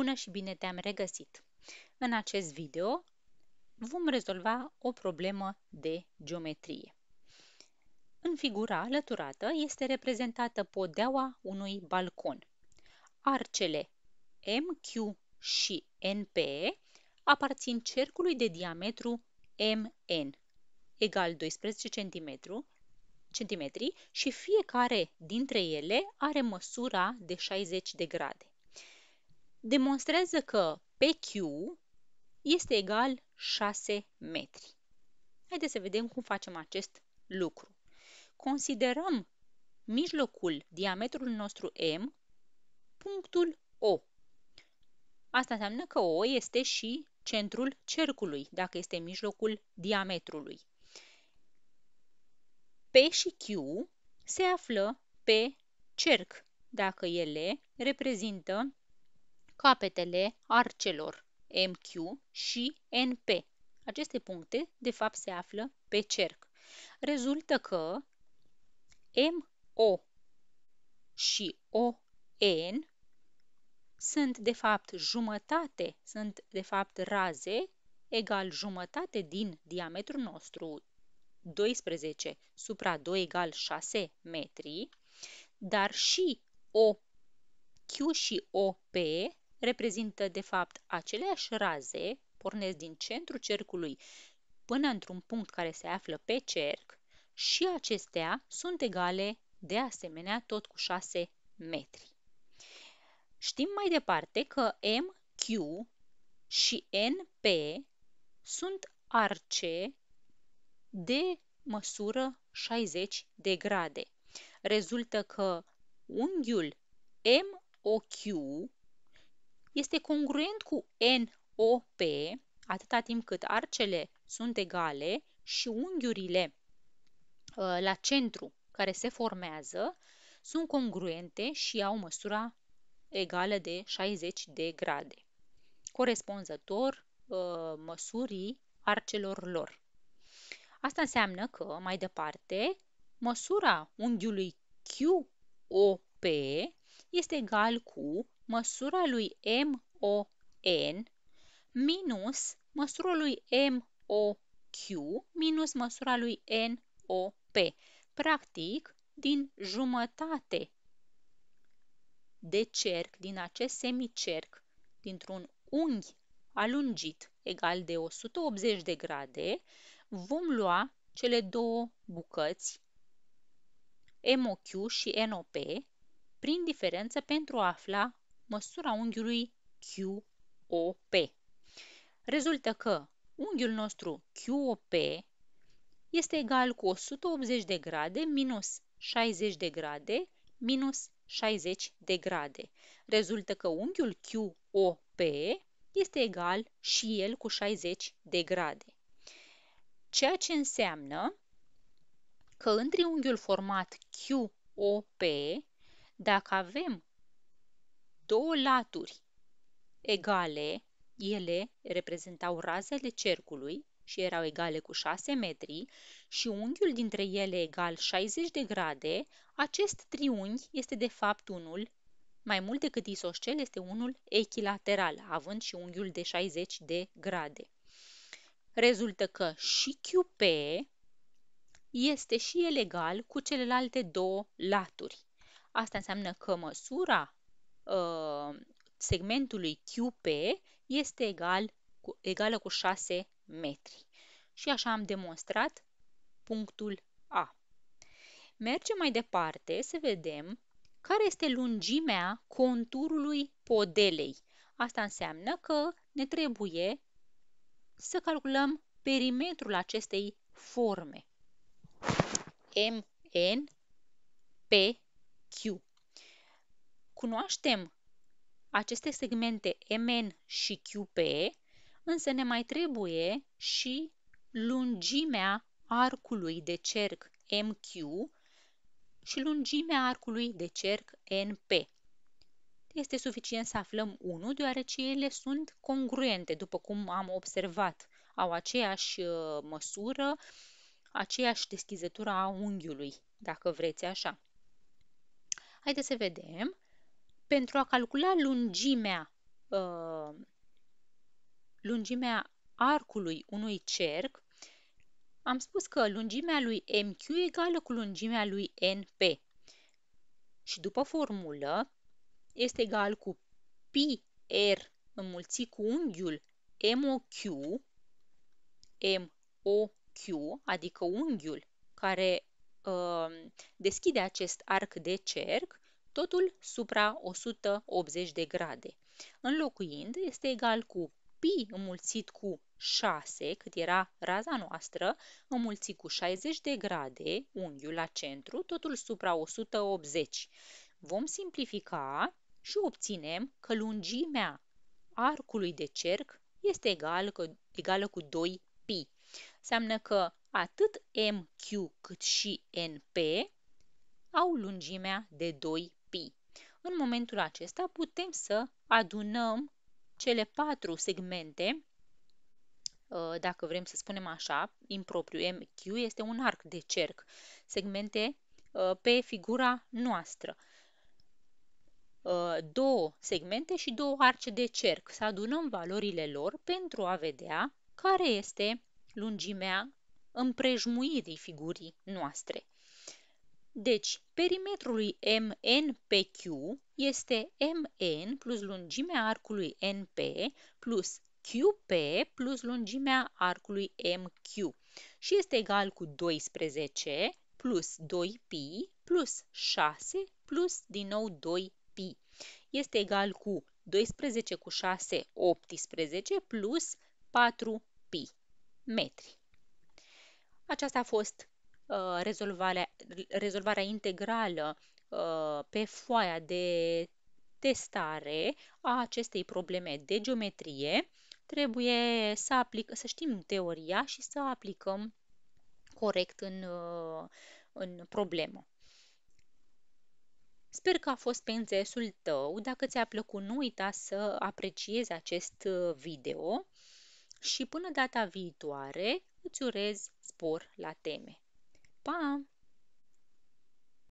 Bună și bine te-am regăsit! În acest video vom rezolva o problemă de geometrie. În figura alăturată este reprezentată podeaua unui balcon. Arcele MQ și NP aparțin cercului de diametru MN, egal 12 cm, centimetri și fiecare dintre ele are măsura de 60 de grade demonstrează că PQ este egal 6 metri. Haideți să vedem cum facem acest lucru. Considerăm mijlocul, diametrul nostru M, punctul O. Asta înseamnă că O este și centrul cercului, dacă este mijlocul diametrului. P și Q se află pe cerc, dacă ele reprezintă capetele arcelor MQ și NP. Aceste puncte, de fapt, se află pe cerc. Rezultă că MO și ON sunt, de fapt, jumătate, sunt, de fapt, raze egal jumătate din diametrul nostru 12 supra 2 egal 6 metri, dar și O Q și OP reprezintă de fapt aceleași raze, pornesc din centrul cercului până într-un punct care se află pe cerc și acestea sunt egale de asemenea tot cu 6 metri. Știm mai departe că MQ și NP sunt arce de măsură 60 de grade. Rezultă că unghiul MOQ este congruent cu NOP atâta timp cât arcele sunt egale și unghiurile ă, la centru care se formează sunt congruente și au măsura egală de 60 de grade, corespunzător ă, măsurii arcelor lor. Asta înseamnă că, mai departe, măsura unghiului QOP este egal cu măsura lui MON minus măsura lui MOQ minus măsura lui NOP. Practic, din jumătate de cerc, din acest semicerc, dintr-un unghi alungit egal de 180 de grade, vom lua cele două bucăți MOQ și NOP prin diferență pentru a afla măsura unghiului QOP. Rezultă că unghiul nostru QOP este egal cu 180 de grade minus 60 de grade minus 60 de grade. Rezultă că unghiul QOP este egal și el cu 60 de grade. Ceea ce înseamnă că în triunghiul format QOP, dacă avem două laturi egale, ele reprezentau razele cercului și erau egale cu 6 metri și unghiul dintre ele egal 60 de grade, acest triunghi este de fapt unul, mai mult decât isoscel, este unul echilateral, având și unghiul de 60 de grade. Rezultă că și QP este și el egal cu celelalte două laturi. Asta înseamnă că măsura Uh, segmentului QP este egal cu, egală cu 6 metri. Și așa am demonstrat punctul A. Mergem mai departe să vedem care este lungimea conturului podelei. Asta înseamnă că ne trebuie să calculăm perimetrul acestei forme. MN PQ. Cunoaștem aceste segmente MN și QP, însă ne mai trebuie și lungimea arcului de cerc MQ și lungimea arcului de cerc NP. Este suficient să aflăm 1, deoarece ele sunt congruente, după cum am observat. Au aceeași uh, măsură, aceeași deschizătură a unghiului, dacă vreți așa. Haideți să vedem pentru a calcula lungimea, uh, lungimea arcului unui cerc, am spus că lungimea lui MQ egală cu lungimea lui NP. Și după formulă, este egal cu PR înmulțit cu unghiul MOQ, MOQ, adică unghiul care uh, deschide acest arc de cerc, totul supra 180 de grade. Înlocuind este egal cu pi înmulțit cu 6, cât era raza noastră, înmulțit cu 60 de grade, unghiul la centru, totul supra 180. Vom simplifica și obținem că lungimea arcului de cerc este egal, cu, egală cu 2 pi. Înseamnă că atât MQ cât și NP au lungimea de 2 pi. În momentul acesta putem să adunăm cele patru segmente, uh, dacă vrem să spunem așa, impropriu, MQ este un arc de cerc, segmente uh, pe figura noastră. Uh, două segmente și două arce de cerc. Să adunăm valorile lor pentru a vedea care este lungimea împrejmuirii figurii noastre. Deci, perimetrul lui MN pe Q este MN plus lungimea arcului NP plus QP plus lungimea arcului MQ și este egal cu 12 plus 2 p plus 6 plus din nou 2 p Este egal cu 12 cu 6, 18 plus 4pi metri. Aceasta a fost Uh, rezolvarea, rezolvarea integrală uh, pe foaia de testare a acestei probleme de geometrie, trebuie să, aplic, să știm teoria și să aplicăm corect în, uh, în problemă. Sper că a fost pe înțelesul tău. Dacă ți-a plăcut, nu uita să apreciezi acest video și până data viitoare îți urez spor la teme. Pa!